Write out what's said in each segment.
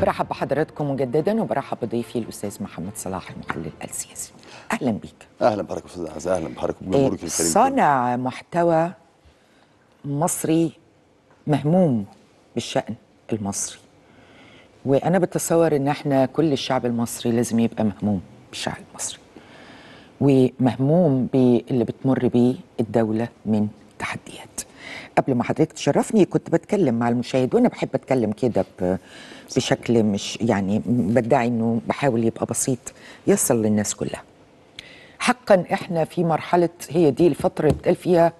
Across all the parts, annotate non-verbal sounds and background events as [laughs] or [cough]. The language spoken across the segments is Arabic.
برحب بحضراتكم مجددا وبرحب بضيفي الاستاذ محمد صلاح المحلل السياسي اهلا بيك اهلا بحضرتك يا استاذ عزه اهلا بحضرتك بجمهورك الكريم صانع محتوى مصري مهموم بالشان المصري وانا بتصور ان احنا كل الشعب المصري لازم يبقى مهموم بالشعب المصري ومهموم باللي بتمر بيه الدوله من تحديات قبل ما حضرتك تشرفني كنت بتكلم مع المشاهد وانا بحب اتكلم كده بشكل مش يعني بدعي انه بحاول يبقى بسيط يصل للناس كلها حقا احنا في مرحله هي دي الفتره اللي بتقال فيها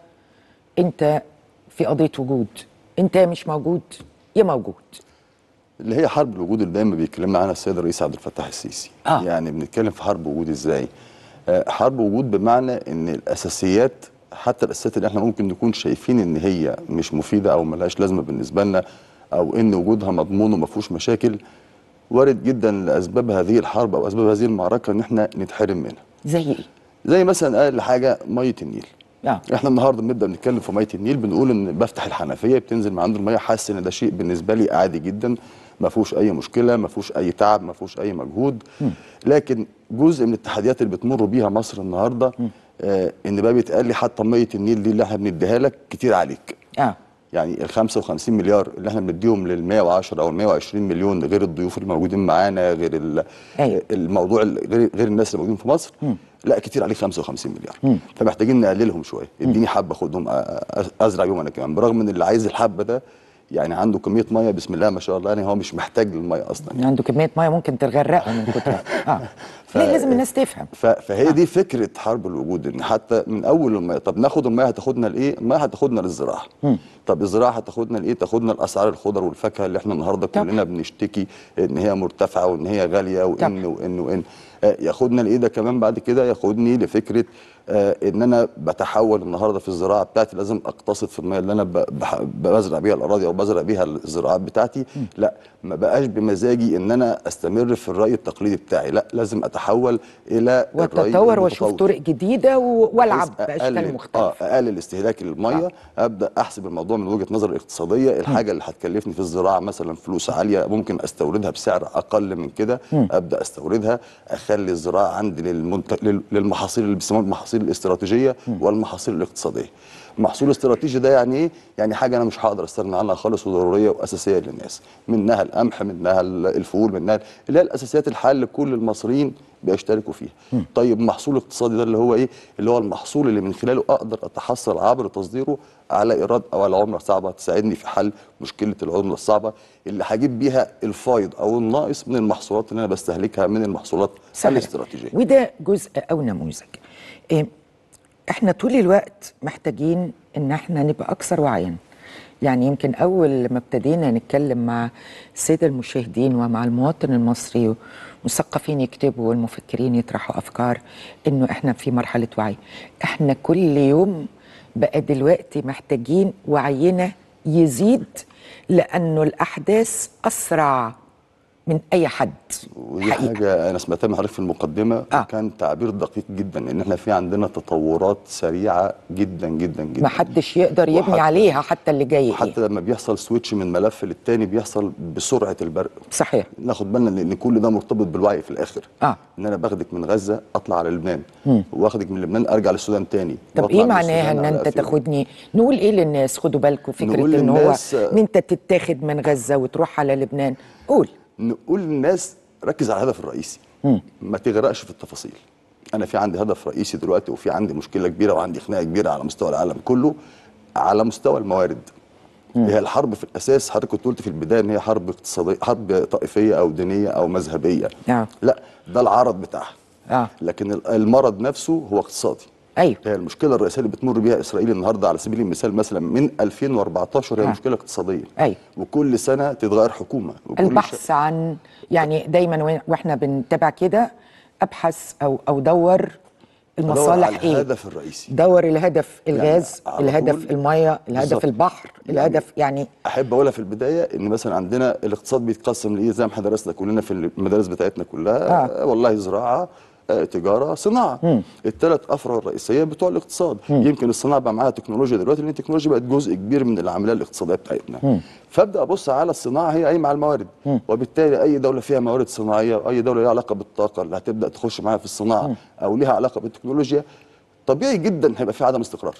انت في قضيه وجود انت مش موجود يا موجود اللي هي حرب الوجود اللي دايما بيتكلمنا عنها السيد الرئيس عبد الفتاح السيسي آه. يعني بنتكلم في حرب وجود ازاي آه، حرب وجود بمعنى ان الاساسيات حتى الاساسيات اللي احنا ممكن نكون شايفين ان هي مش مفيده او ملهاش لازمه بالنسبه لنا او ان وجودها مضمون وما فيهوش مشاكل وارد جدا لاسباب هذه الحرب او اسباب هذه المعركه ان احنا نتحرم منها زي ايه زي مثلا اقل حاجه ميه النيل آه. احنا النهارده بنبدا نتكلم في ميه النيل بنقول ان بفتح الحنفيه بتنزل من عنده الميه حاسس ان ده شيء بالنسبه لي عادي جدا ما فيهوش اي مشكله ما فيهوش اي تعب ما فيهوش اي مجهود م. لكن جزء من التحديات اللي بتمر بيها مصر النهارده م. آه، ان بقى بيتقال لي حتى ميه النيل دي اللي احنا بنديها لك كتير عليك اه يعني ال 55 مليار اللي احنا بنديهم لل 110 او ال 120 مليون غير الضيوف اللي موجودين معانا غير أيوه. الموضوع غير غير الناس اللي موجودين في مصر م. لا كتير عليك 55 مليار م. فمحتاجين نقللهم شويه اديني حبه خدهم ازرع بيهم انا كمان برغم ان اللي عايز الحبه ده يعني عنده كميه ميه بسم الله ما شاء الله يعني هو مش محتاج للميه اصلا يعني. عنده كميه ميه ممكن تغرقه من كتر [laughs] اه ف... ليه لازم الناس تفهم ف... فهي آه. دي فكره حرب الوجود ان حتى من اول الميه طب ناخد الميه هتاخدنا لايه؟ الميه هتاخدنا للزراعه طب الزراعه هتاخدنا لايه تاخدنا لاسعار الخضر والفاكهه اللي احنا النهارده كلنا بنشتكي ان هي مرتفعه وان هي غاليه وان وان وان آه، ياخدنا لايه ده كمان بعد كده ياخدني لفكره آه، ان انا بتحول النهارده في الزراعه بتاعتي لازم اقتصد في الميه اللي انا بزرع بيها الاراضي او بزرع بيها الزراعات بتاعتي لا ما بقاش بمزاجي ان انا استمر في الري التقليدي بتاعي لا لازم اتحول الى واتطور واشوف طرق جديده والعب باشكال مختلفه آه، اقلل استهلاك الميه ابدا احسب الموضوع من وجهه نظر اقتصاديه الحاجه اللي هتكلفني في الزراعه مثلا فلوس عاليه ممكن استوردها بسعر اقل من كده ابدا استوردها اخلي الزراعه عندي للمنت... للمحاصيل اللي بيسموها المحاصيل الاستراتيجيه والمحاصيل الاقتصاديه محصول استراتيجي ده يعني ايه يعني حاجه انا مش هقدر استغنى عنها خالص وضروريه واساسيه للناس منها القمح منها الفول منها اللي هي الاساسيات الحال اللي كل المصريين بيشتركوا فيها طيب محصول اقتصادي ده اللي هو ايه اللي هو المحصول اللي من خلاله اقدر اتحصل عبر تصديره على ايراد او على عمله صعبه تساعدني في حل مشكله العمله الصعبه اللي هجيب بيها الفايض او الناقص من المحصولات اللي انا بستهلكها من المحصولات الاستراتيجيه وده جزء او نموذج إيه احنا طول الوقت محتاجين ان احنا نبقى اكثر وعيا يعني يمكن اول ما ابتدينا نتكلم مع السيد المشاهدين ومع المواطن المصري مثقفين يكتبوا والمفكرين يطرحوا افكار انه احنا في مرحله وعي احنا كل يوم بقى دلوقتي محتاجين وعينا يزيد لانه الاحداث اسرع من اي حد ودي حقيقة. حاجه انا سمعتها من حضرتك في المقدمه آه. كان تعبير دقيق جدا ان احنا في عندنا تطورات سريعه جدا جدا جدا ما حدش يقدر يبني وحتى عليها حتى اللي جاي إيه. حتى لما بيحصل سويتش من ملف للتاني بيحصل بسرعه البرق صحيح ناخد بالنا لان كل ده مرتبط بالوعي في الاخر آه. ان انا باخدك من غزه اطلع على لبنان واخدك من لبنان ارجع للسودان تاني طب ايه معناها ان انت تاخدني نقول ايه للناس خدوا بالكم فكره ان هو آه، ان انت تتاخد من غزه وتروح على لبنان قول نقول للناس ركز على الهدف الرئيسي ما تغرقش في التفاصيل انا في عندي هدف رئيسي دلوقتي وفي عندي مشكله كبيره وعندي خناقه كبيره على مستوى العالم كله على مستوى الموارد مم. هي الحرب في الاساس حضرتك كنت قلت في البدايه ان هي حرب اقتصاديه حرب طائفيه او دينيه او مذهبيه آه. لا ده العرض بتاعها آه. لكن المرض نفسه هو اقتصادي ايوه هي المشكله الرئيسيه اللي بتمر بيها اسرائيل النهارده على سبيل المثال مثلا من 2014 هي آه. مشكله اقتصاديه ايوه وكل سنه تتغير حكومه البحث ش... عن يعني دايما واحنا بنتابع كده ابحث او او دور المصالح على ايه؟ الهدف الرئيسي دور الهدف يعني الغاز، يعني الهدف الميه، الهدف بالزبط. البحر، يعني الهدف يعني احب اقولها في البدايه ان مثلا عندنا الاقتصاد بيتقسم لايه زي ما احنا درسنا كلنا في المدارس بتاعتنا كلها آه. والله زراعه آه، تجاره صناعه الثلاث افرع الرئيسيه بتوع الاقتصاد مم. يمكن الصناعه بقى معاها تكنولوجيا دلوقتي لان التكنولوجيا بقت جزء كبير من العمليه الاقتصاديه بتاعتنا فابدا ابص على الصناعه هي قايمه على الموارد مم. وبالتالي اي دوله فيها موارد صناعيه اي دوله ليها علاقه بالطاقه اللي هتبدا تخش معاها في الصناعه مم. او ليها علاقه بالتكنولوجيا طبيعي جدا هيبقى في عدم استقرار